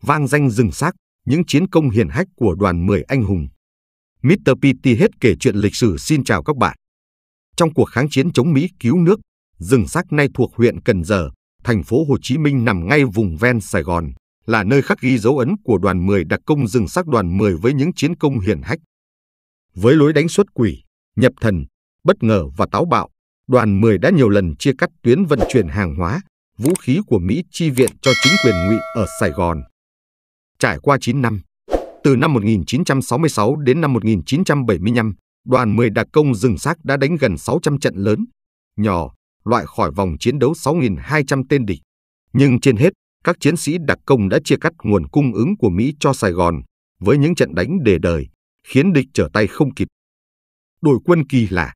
vang danh rừng xác những chiến công hiển hách của đoàn 10 anh hùng. Mr. PT hết kể chuyện lịch sử xin chào các bạn. Trong cuộc kháng chiến chống Mỹ cứu nước, rừng xác nay thuộc huyện Cần Giờ, thành phố Hồ Chí Minh nằm ngay vùng ven Sài Gòn, là nơi khắc ghi dấu ấn của đoàn 10 đặc công rừng xác đoàn 10 với những chiến công hiển hách. Với lối đánh xuất quỷ, nhập thần, bất ngờ và táo bạo, đoàn 10 đã nhiều lần chia cắt tuyến vận chuyển hàng hóa, vũ khí của Mỹ chi viện cho chính quyền ngụy ở Sài Gòn. Trải qua 9 năm, từ năm 1966 đến năm 1975, đoàn 10 đặc công rừng xác đã đánh gần 600 trận lớn, nhỏ, loại khỏi vòng chiến đấu 6.200 tên địch. Nhưng trên hết, các chiến sĩ đặc công đã chia cắt nguồn cung ứng của Mỹ cho Sài Gòn với những trận đánh đề đời, khiến địch trở tay không kịp. Đội quân kỳ lạ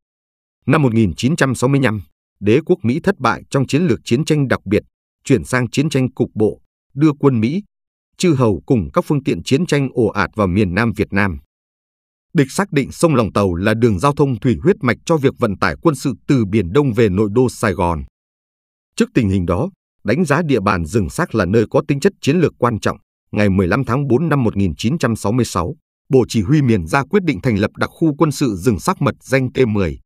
Năm 1965, đế quốc Mỹ thất bại trong chiến lược chiến tranh đặc biệt, chuyển sang chiến tranh cục bộ, đưa quân Mỹ, chư hầu cùng các phương tiện chiến tranh ồ ạt vào miền Nam Việt Nam. Địch xác định sông Lòng Tàu là đường giao thông thủy huyết mạch cho việc vận tải quân sự từ Biển Đông về nội đô Sài Gòn. Trước tình hình đó, đánh giá địa bàn rừng xác là nơi có tính chất chiến lược quan trọng. Ngày 15 tháng 4 năm 1966, Bộ Chỉ huy miền ra quyết định thành lập đặc khu quân sự rừng xác mật danh T10,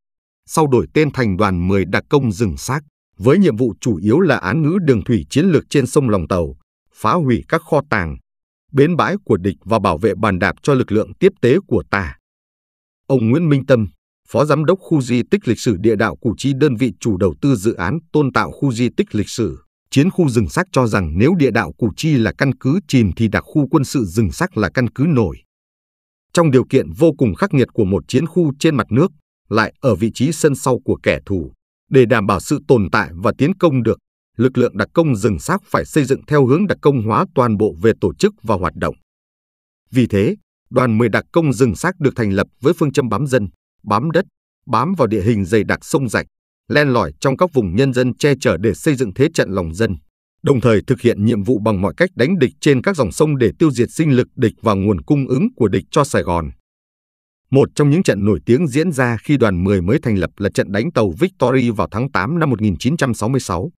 sau đổi tên thành đoàn 10 đặc công rừng xác, với nhiệm vụ chủ yếu là án ngữ đường thủy chiến lược trên sông Lòng Tàu, phá hủy các kho tàng, bến bãi của địch và bảo vệ bàn đạp cho lực lượng tiếp tế của ta. Ông Nguyễn Minh Tâm, Phó Giám đốc khu di tích lịch sử địa đạo Củ Chi đơn vị chủ đầu tư dự án tôn tạo khu di tích lịch sử, chiến khu rừng sắc cho rằng nếu địa đạo Củ Chi là căn cứ chìm thì đặc khu quân sự rừng sắc là căn cứ nổi. Trong điều kiện vô cùng khắc nghiệt của một chiến khu trên mặt nước, lại ở vị trí sân sau của kẻ thù, để đảm bảo sự tồn tại và tiến công được, lực lượng đặc công rừng xác phải xây dựng theo hướng đặc công hóa toàn bộ về tổ chức và hoạt động. Vì thế, đoàn 10 đặc công rừng xác được thành lập với phương châm bám dân, bám đất, bám vào địa hình dày đặc sông rạch, len lỏi trong các vùng nhân dân che chở để xây dựng thế trận lòng dân, đồng thời thực hiện nhiệm vụ bằng mọi cách đánh địch trên các dòng sông để tiêu diệt sinh lực địch và nguồn cung ứng của địch cho Sài Gòn. Một trong những trận nổi tiếng diễn ra khi đoàn 10 mới thành lập là trận đánh tàu Victory vào tháng 8 năm 1966.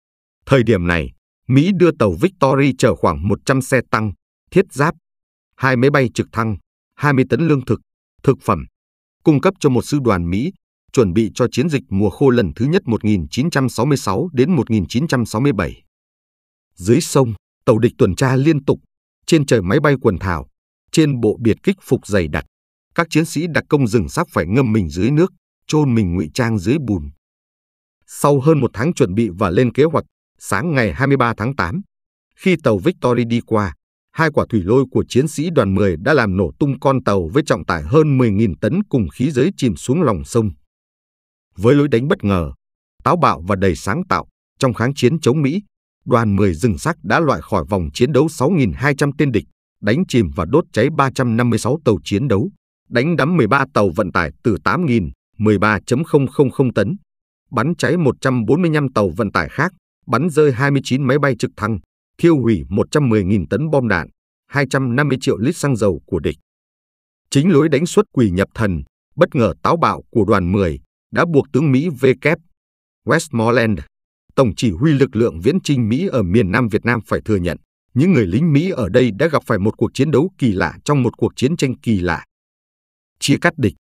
Thời điểm này, Mỹ đưa tàu Victory chở khoảng 100 xe tăng, thiết giáp, hai máy bay trực thăng, 20 tấn lương thực, thực phẩm, cung cấp cho một sư đoàn Mỹ chuẩn bị cho chiến dịch mùa khô lần thứ nhất 1966 đến 1967. Dưới sông, tàu địch tuần tra liên tục, trên trời máy bay quần thảo, trên bộ biệt kích phục dày đặc, các chiến sĩ đặc công rừng sắp phải ngâm mình dưới nước, chôn mình ngụy trang dưới bùn. Sau hơn một tháng chuẩn bị và lên kế hoạch, sáng ngày 23 tháng 8, khi tàu Victory đi qua, hai quả thủy lôi của chiến sĩ đoàn 10 đã làm nổ tung con tàu với trọng tải hơn 10.000 tấn cùng khí giới chìm xuống lòng sông. Với lối đánh bất ngờ, táo bạo và đầy sáng tạo, trong kháng chiến chống Mỹ, đoàn 10 rừng sắc đã loại khỏi vòng chiến đấu 6.200 tên địch, đánh chìm và đốt cháy 356 tàu chiến đấu, đánh đắm 13 tàu vận tải từ 8.000, 13.000 tấn, bắn cháy 145 tàu vận tải khác, bắn rơi 29 máy bay trực thăng, thiêu hủy 110.000 tấn bom đạn, 250 triệu lít xăng dầu của địch. Chính lối đánh xuất quỷ nhập thần, bất ngờ táo bạo của đoàn 10 đã buộc tướng Mỹ v W. Westmoreland, tổng chỉ huy lực lượng viễn trinh Mỹ ở miền Nam Việt Nam phải thừa nhận, những người lính Mỹ ở đây đã gặp phải một cuộc chiến đấu kỳ lạ trong một cuộc chiến tranh kỳ lạ. Chia cắt địch,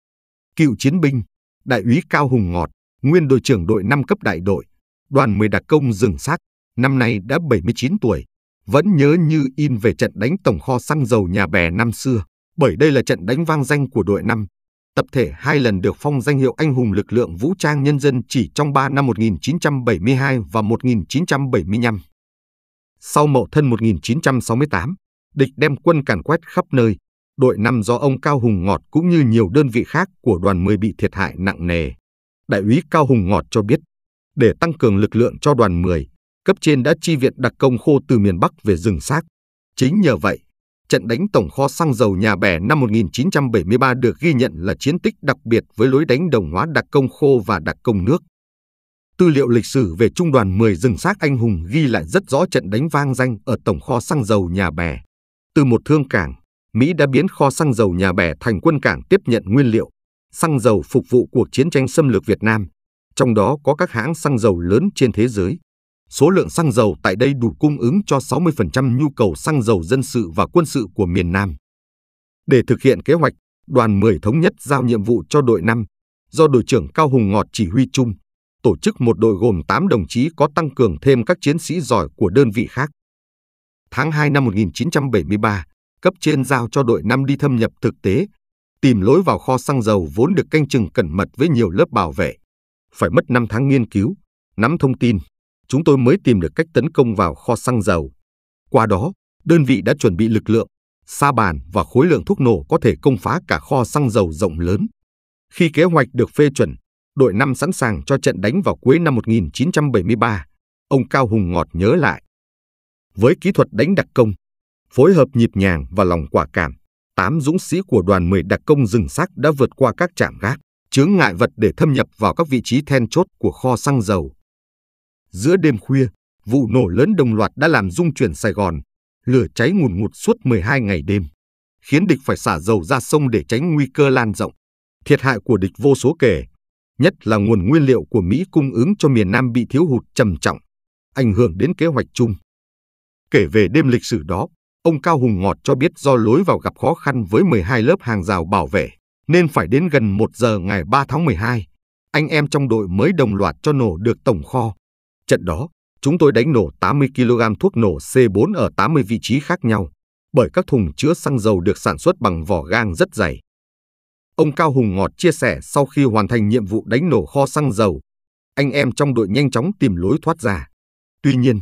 cựu chiến binh, đại úy Cao Hùng Ngọt, nguyên đội trưởng đội 5 cấp đại đội, đoàn 10 đặc công rừng xác, năm nay đã 79 tuổi, vẫn nhớ như in về trận đánh tổng kho xăng dầu nhà bè năm xưa, bởi đây là trận đánh vang danh của đội năm. Tập thể hai lần được phong danh hiệu anh hùng lực lượng vũ trang nhân dân chỉ trong 3 năm 1972 và 1975. Sau mậu thân 1968, địch đem quân càn quét khắp nơi, đội năm do ông Cao Hùng Ngọt cũng như nhiều đơn vị khác của đoàn 10 bị thiệt hại nặng nề. Đại úy Cao Hùng Ngọt cho biết, để tăng cường lực lượng cho đoàn 10, cấp trên đã chi viện đặc công khô từ miền Bắc về rừng xác. Chính nhờ vậy, trận đánh tổng kho xăng dầu nhà bè năm 1973 được ghi nhận là chiến tích đặc biệt với lối đánh đồng hóa đặc công khô và đặc công nước. Tư liệu lịch sử về trung đoàn 10 rừng xác anh hùng ghi lại rất rõ trận đánh vang danh ở tổng kho xăng dầu nhà bè. Từ một thương cảng, Mỹ đã biến kho xăng dầu nhà bè thành quân cảng tiếp nhận nguyên liệu, xăng dầu phục vụ cuộc chiến tranh xâm lược Việt Nam trong đó có các hãng xăng dầu lớn trên thế giới. Số lượng xăng dầu tại đây đủ cung ứng cho 60% nhu cầu xăng dầu dân sự và quân sự của miền Nam. Để thực hiện kế hoạch, đoàn 10 thống nhất giao nhiệm vụ cho đội 5, do đội trưởng Cao Hùng Ngọt chỉ huy chung, tổ chức một đội gồm 8 đồng chí có tăng cường thêm các chiến sĩ giỏi của đơn vị khác. Tháng 2 năm 1973, cấp trên giao cho đội 5 đi thâm nhập thực tế, tìm lối vào kho xăng dầu vốn được canh chừng cẩn mật với nhiều lớp bảo vệ phải mất 5 tháng nghiên cứu, nắm thông tin, chúng tôi mới tìm được cách tấn công vào kho xăng dầu. Qua đó, đơn vị đã chuẩn bị lực lượng, sa bàn và khối lượng thuốc nổ có thể công phá cả kho xăng dầu rộng lớn. Khi kế hoạch được phê chuẩn, đội năm sẵn sàng cho trận đánh vào cuối năm 1973. Ông Cao Hùng ngọt nhớ lại. Với kỹ thuật đánh đặc công, phối hợp nhịp nhàng và lòng quả cảm, tám dũng sĩ của đoàn 10 đặc công rừng sắc đã vượt qua các trạm gác, chướng ngại vật để thâm nhập vào các vị trí then chốt của kho xăng dầu. Giữa đêm khuya, vụ nổ lớn đồng loạt đã làm rung chuyển Sài Gòn, lửa cháy ngùn ngụt suốt 12 ngày đêm, khiến địch phải xả dầu ra sông để tránh nguy cơ lan rộng. Thiệt hại của địch vô số kể, nhất là nguồn nguyên liệu của Mỹ cung ứng cho miền Nam bị thiếu hụt trầm trọng, ảnh hưởng đến kế hoạch chung. Kể về đêm lịch sử đó, ông Cao Hùng Ngọt cho biết do lối vào gặp khó khăn với 12 lớp hàng rào bảo vệ, nên phải đến gần 1 giờ ngày 3 tháng 12, anh em trong đội mới đồng loạt cho nổ được tổng kho. Trận đó, chúng tôi đánh nổ 80 kg thuốc nổ C4 ở 80 vị trí khác nhau, bởi các thùng chứa xăng dầu được sản xuất bằng vỏ gang rất dày. Ông Cao Hùng Ngọt chia sẻ sau khi hoàn thành nhiệm vụ đánh nổ kho xăng dầu, anh em trong đội nhanh chóng tìm lối thoát ra. Tuy nhiên,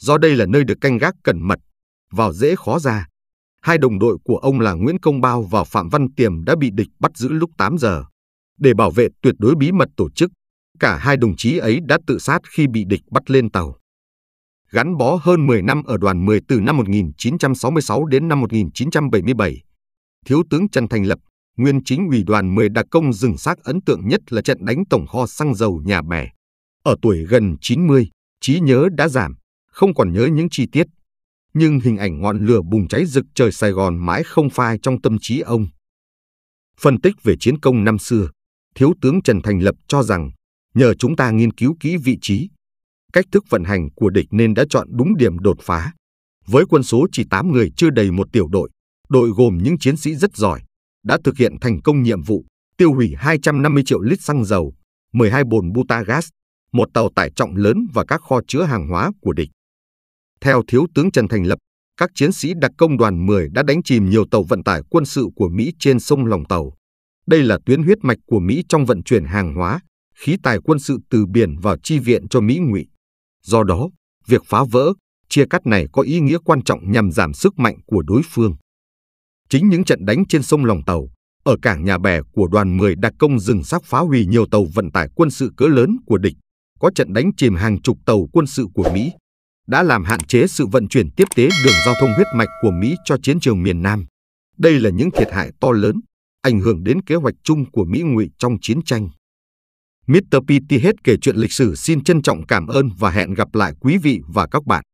do đây là nơi được canh gác cẩn mật, vào dễ khó ra, hai đồng đội của ông là Nguyễn Công Bao và Phạm Văn Tiềm đã bị địch bắt giữ lúc 8 giờ. Để bảo vệ tuyệt đối bí mật tổ chức, cả hai đồng chí ấy đã tự sát khi bị địch bắt lên tàu. Gắn bó hơn 10 năm ở đoàn 10 từ năm 1966 đến năm 1977, Thiếu tướng Trần Thành Lập, nguyên chính ủy đoàn 10 đặc công rừng xác ấn tượng nhất là trận đánh tổng kho xăng dầu nhà bè. Ở tuổi gần 90, trí nhớ đã giảm, không còn nhớ những chi tiết nhưng hình ảnh ngọn lửa bùng cháy rực trời Sài Gòn mãi không phai trong tâm trí ông. Phân tích về chiến công năm xưa, Thiếu tướng Trần Thành Lập cho rằng, nhờ chúng ta nghiên cứu kỹ vị trí, cách thức vận hành của địch nên đã chọn đúng điểm đột phá. Với quân số chỉ 8 người chưa đầy một tiểu đội, đội gồm những chiến sĩ rất giỏi, đã thực hiện thành công nhiệm vụ tiêu hủy 250 triệu lít xăng dầu, 12 bồn butagas, một tàu tải trọng lớn và các kho chứa hàng hóa của địch. Theo Thiếu tướng Trần Thành Lập, các chiến sĩ đặc công đoàn 10 đã đánh chìm nhiều tàu vận tải quân sự của Mỹ trên sông Lòng Tàu. Đây là tuyến huyết mạch của Mỹ trong vận chuyển hàng hóa, khí tài quân sự từ biển vào chi viện cho Mỹ ngụy. Do đó, việc phá vỡ, chia cắt này có ý nghĩa quan trọng nhằm giảm sức mạnh của đối phương. Chính những trận đánh trên sông Lòng Tàu, ở cảng nhà bè của đoàn 10 đặc công dừng sát phá hủy nhiều tàu vận tải quân sự cỡ lớn của địch, có trận đánh chìm hàng chục tàu quân sự của Mỹ, đã làm hạn chế sự vận chuyển tiếp tế đường giao thông huyết mạch của Mỹ cho chiến trường miền Nam. Đây là những thiệt hại to lớn, ảnh hưởng đến kế hoạch chung của Mỹ ngụy trong chiến tranh. Mr. hết kể chuyện lịch sử xin trân trọng cảm ơn và hẹn gặp lại quý vị và các bạn.